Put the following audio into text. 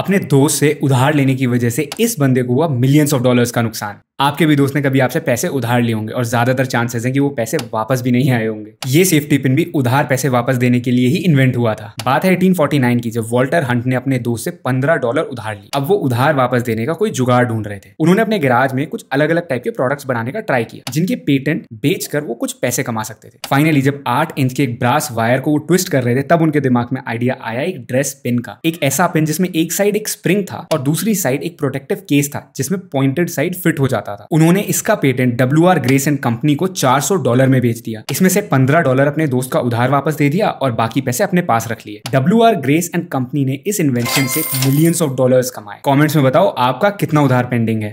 अपने दोस्त से उधार लेने की वजह से इस बंदे को हुआ मिलियंस ऑफ डॉलर्स का नुकसान आपके भी दोस्त ने कभी आपसे पैसे उधार लिए होंगे और ज़्यादातर चांसेस हैं कि वो पैसे वापस भी नहीं आए होंगे ये सेफ्टी पिन भी उधार पैसे वापस देने के लिए ही इन्वेंट हुआ था बात है 1849 की जब वॉल्टर हंट ने अपने दोस्त से 15 डॉलर उधार लिए अब वो उधार वापस देने का कोई जुगाड़ ढूंढ रहे थे उन्होंने अपने गराज में कुछ अलग अलग टाइप के प्रोडक्ट्स बनाने का ट्राई किया जिनके पेटेंट बेच वो कुछ पैसे कमा सकते थे फाइनली जब आठ इंच के एक ब्रास वायर को वो ट्विस्ट कर रहे थे तब उनके दिमाग में आइडिया आया एक ड्रेस पिन का एक ऐसा पिन जिसमें एक साइड एक स्प्रिंग था और दूसरी साइड एक प्रोटेक्टिव केस था जिसमें पॉइंटेड साइड फिट हो जाता आता था उन्होंने इसका patent W R Grace and company को 400 डॉलर में बेच दिया इसमें से 15 डॉलर अपने दोस्त का उधार वापस दे दिया और बाकी पैसे अपने पास रख लिए W R Grace and company ने इस इन्वेंशन से मिलियंस ऑफ डॉलर कमाए कॉमेंट्स में बताओ आपका कितना उधार पेंडिंग है